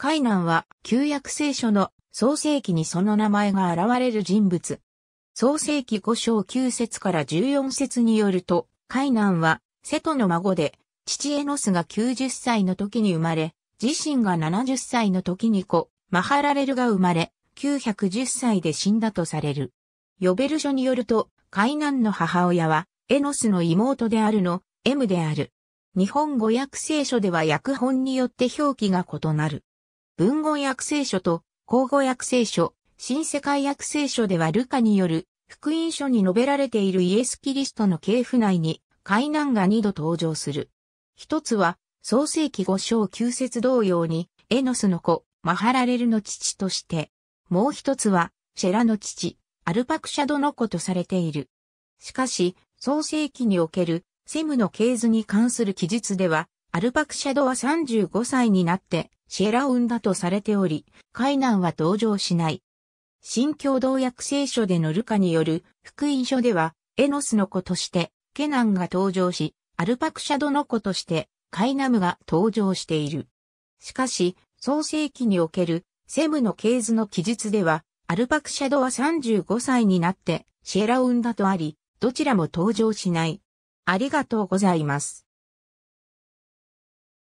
海南は旧約聖書の創世記にその名前が現れる人物。創世記5章9節から14節によると、海南は瀬戸の孫で、父エノスが90歳の時に生まれ、自身が70歳の時に子、マハラレルが生まれ、910歳で死んだとされる。ヨベル書によると、海南の母親は、エノスの妹であるの、M である。日本語訳聖書では訳本によって表記が異なる。文言訳聖書と口語訳聖書、新世界訳聖書ではルカによる福音書に述べられているイエス・キリストの系譜内に海難が二度登場する。一つは創世紀五章九節同様にエノスの子、マハラレルの父として、もう一つはシェラの父、アルパクシャドの子とされている。しかし、創世紀におけるセムの系図に関する記述では、アルパクシャドは35歳になってシェラウンだとされており、海南は登場しない。新共同訳聖書でのルカによる福音書では、エノスの子としてケナンが登場し、アルパクシャドの子としてカイナムが登場している。しかし、創世記におけるセムの系図の記述では、アルパクシャドは35歳になってシェラウンだとあり、どちらも登場しない。ありがとうございます。